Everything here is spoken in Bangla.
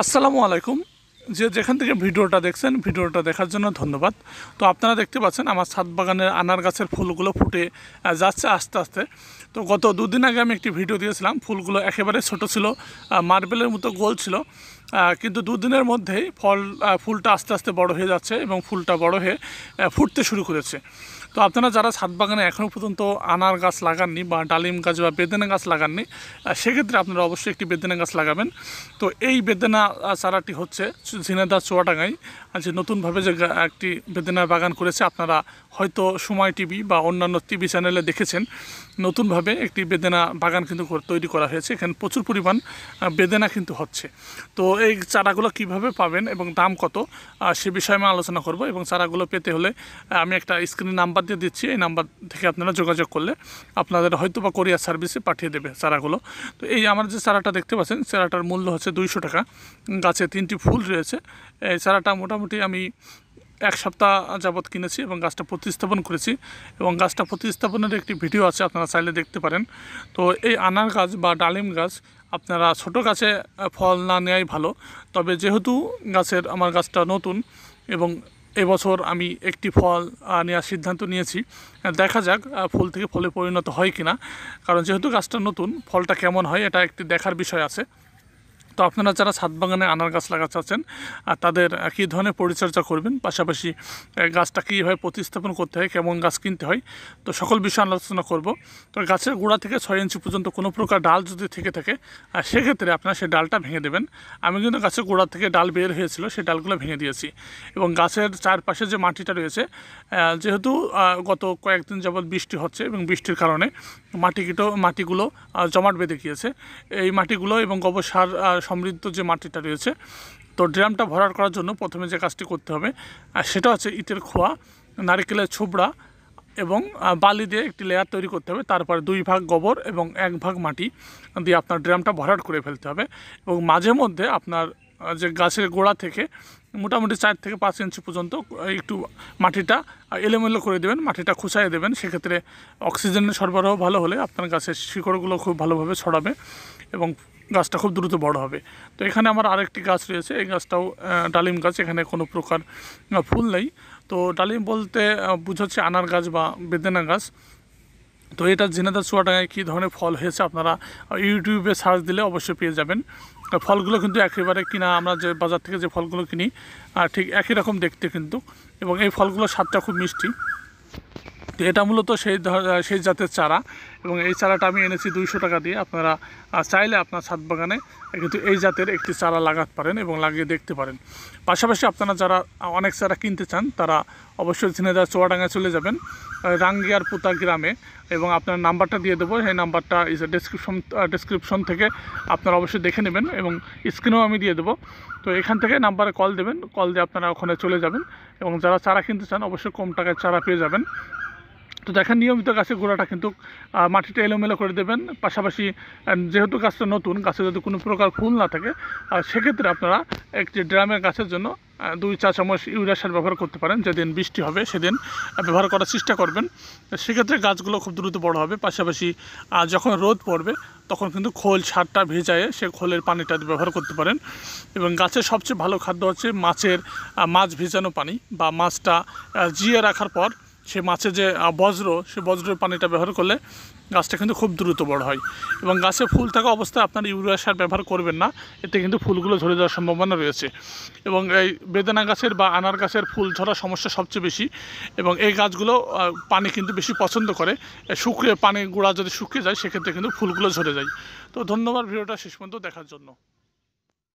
আসসালামু আলাইকুম যে যেখান থেকে ভিডিওটা দেখছেন ভিডিওটা দেখার জন্য ধন্যবাদ তো আপনারা দেখতে পাচ্ছেন আমার ছাদ বাগানের আনার গাছের ফুলগুলো ফুটে যাচ্ছে আস্তে আস্তে তো গত দুদিন আগে আমি একটি ভিডিও দিয়েছিলাম ফুলগুলো একেবারে ছোট ছিল মার্বেলের মতো গোল ছিল কিন্তু দুদিনের মধ্যেই ফল ফুলটা আস্তে আস্তে বড় হয়ে যাচ্ছে এবং ফুলটা বড় হয়ে ফুটতে শুরু করেছে তো আপনারা যারা ছাদ বাগানে এখনও পর্যন্ত আনার গাছ লাগাননি বা ডালিম গাছ বা বেদেনা গাছ লাগাননি সেক্ষেত্রে আপনারা অবশ্যই একটি বেদেনা গাছ লাগাবেন তো এই বেদেনা চারাটি হচ্ছে ঝিনাদা চুয়াডাঙ্গাই যে নতুনভাবে যে একটি বেদেনা বাগান করেছে আপনারা হয়তো সময় টিভি বা অন্যান্য টিভি চ্যানেলে দেখেছেন নতুনভাবে একটি বেদেনা বাগান কিন্তু তৈরি করা হয়েছে এখানে প্রচুর পরিমাণ বেদেনা কিন্তু হচ্ছে তো এই চারাগুলো কিভাবে পাবেন এবং দাম কত সে বিষয়ে আমি আলোচনা করব এবং চারাগুলো পেতে হলে আমি একটা স্ক্রিনে নাম্বার দিয়ে দিচ্ছি এই নাম্বার থেকে আপনারা যোগাযোগ করলে আপনাদের হয়তো বা কোরিয়ার সার্ভিসে পাঠিয়ে দেবে চারাগুলো তো এই আমার যে চারাটা দেখতে পাচ্ছেন চারাটার মূল্য হচ্ছে দুইশো টাকা গাছে তিনটি ফুল রয়েছে এই চারাটা মোটামুটি আমি এক সপ্তাহ যাবৎ কিনেছি এবং গাছটা প্রতিস্থাপন করেছি এবং গাছটা প্রতিস্থাপনের একটি ভিডিও আছে আপনারা চাইলে দেখতে পারেন তো এই আনার গাছ বা ডালিম গাছ আপনারা ছোট গাছে ফল না নেওয়াই ভালো তবে যেহেতু গাছের আমার গাছটা নতুন এবং এবছর আমি একটি ফল নেওয়ার সিদ্ধান্ত নিয়েছি দেখা যাক ফুল থেকে ফলে পরিণত হয় কিনা কারণ যেহেতু গাছটা নতুন ফলটা কেমন হয় এটা একটি দেখার বিষয় আছে তো আপনারা যারা ছাদ বাগানে আনার গাছ লাগাতে চাচ্ছেন আর তাদের কী ধরনের পরিচর্যা করবেন পাশাপাশি গাছটা কীভাবে প্রতিস্থাপন করতে হয় কেমন গাছ কিনতে হয় তো সকল বিষয়ে আলোচনা করব তো গাছের গোড়া থেকে ছয় ইঞ্চি পর্যন্ত কোনো প্রকার ডাল যদি থেকে থাকে আর সেক্ষেত্রে আপনারা সেই ডালটা ভেঙে দেবেন আমি কিন্তু গাছের গোড়া থেকে ডাল বের হয়েছিল সেই ডালগুলো ভেঙে দিয়েছি এবং গাছের চারপাশে যে মাটিটা রয়েছে যেহেতু গত কয়েকদিন যাবৎ বৃষ্টি হচ্ছে এবং বৃষ্টির কারণে মাটি মাটিগুলো জমাট বেঁধে গিয়েছে এই মাটিগুলো এবং গোবর সার সমৃদ্ধ যে মাটিটা রয়েছে তো ড্রামটা ভরাট করার জন্য প্রথমে যে কাজটি করতে হবে সেটা হচ্ছে ইটের খোয়া নারিকেলের ছোবড়া এবং বালি দিয়ে একটি লেয়ার তৈরি করতে হবে তারপর দুই ভাগ গোবর এবং এক ভাগ মাটি দিয়ে আপনার ড্রামটা ভরাট করে ফেলতে হবে এবং মাঝে মধ্যে আপনার যে গাছের গোড়া থেকে মোটামুটি চার থেকে পাঁচ ইঞ্চি পর্যন্ত একটু মাটিটা এলোমেলো করে দেবেন মাটিটা খুঁচাই দেবেন সেক্ষেত্রে অক্সিজেনের সরবরাহ ভালো হলে আপনার গাছের শিকড়গুলো খুব ভালোভাবে ছড়াবে এবং গাছটা খুব দ্রুত বড় হবে তো এখানে আমার আরেকটি গাছ রয়েছে এই গাছটাও ডালিম গাছ এখানে কোনো প্রকার ফুল নেই তো ডালিম বলতে বুঝাচ্ছে আনার গাছ বা বেদেনা গাছ তো এটা জিনাদার চুয়াডাঙ্গায় কী ধরনের ফল হয়েছে আপনারা ইউটিউবে সার্চ দিলে অবশ্যই পেয়ে যাবেন ফলগুলো কিন্তু একেবারে কিনা আমরা যে বাজার থেকে যে ফলগুলো কিনি ঠিক একই রকম দেখতে কিন্তু এবং এই ফলগুলোর স্বাদটা খুব মিষ্টি তো এটা মূলত সেই সেই জাতের চারা এবং এই চারাটা আমি এনেছি দুইশো টাকা দিয়ে আপনারা চাইলে আপনার ছাদ বাগানে কিন্তু এই জাতের একটি চারা লাগাতে পারেন এবং লাগিয়ে দেখতে পারেন পাশাপাশি আপনারা যারা অনেক চারা কিনতে চান তারা অবশ্যই ঝিনেদার চোয়াডাঙ্গা চলে যাবেন রাঙ্গিয়ার পুতা গ্রামে এবং আপনার নাম্বারটা দিয়ে দেবো সেই নাম্বারটা ডিসক্রিপশন ডিসক্রিপশন থেকে আপনারা অবশ্যই দেখে নেবেন এবং স্ক্রিনেও আমি দিয়ে দেবো তো এখান থেকে নাম্বারে কল দেবেন কল দিয়ে আপনারা ওখানে চলে যাবেন এবং যারা চারা কিনতে চান অবশ্যই কম টাকায় চারা পেয়ে যাবেন তো দেখেন নিয়মিত গাছের গোড়াটা কিন্তু মাটিটা এলোমেলো করে দেবেন পাশাপাশি যেহেতু গাছটা নতুন গাছে যদি কোনো প্রকার ফুল না থাকে সেক্ষেত্রে আপনারা একটি ড্রামের গাছের জন্য দুই চা চামচ ইউরিয়া সার ব্যবহার করতে পারেন যেদিন বৃষ্টি হবে সেদিন ব্যবহার করার চেষ্টা করবেন সেক্ষেত্রে গাছগুলো খুব দ্রুত বড় হবে পাশাপাশি যখন রোদ পড়বে তখন কিন্তু খোল সারটা ভেজায় সে খোলের পানিটা ব্যবহার করতে পারেন এবং গাছের সবচেয়ে ভালো খাদ্য হচ্ছে মাছের মাছ ভেজানো পানি বা মাছটা জিয়ে রাখার পর সে মাছের যে বজ্র সে বজ্রের পানিটা ব্যবহার করলে গাছটা কিন্তু খুব দ্রুত বড় হয় এবং গাছে ফুল থাকা অবস্থায় আপনার ইউরিয়া সার ব্যবহার করবেন না এতে কিন্তু ফুলগুলো ঝরে যাওয়ার সম্ভাবনা রয়েছে এবং এই বেদানা গাছের বা আনার গাছের ফুল ঝরা সমস্যা সবচেয়ে বেশি এবং এই গাছগুলো পানি কিন্তু বেশি পছন্দ করে শুকিয়ে পানি গোড়া যদি শুকিয়ে যায় সেক্ষেত্রে কিন্তু ফুলগুলো ঝরে যায় তো ধন্যবাদ ভিডিওটা শেষ পর্যন্ত দেখার জন্য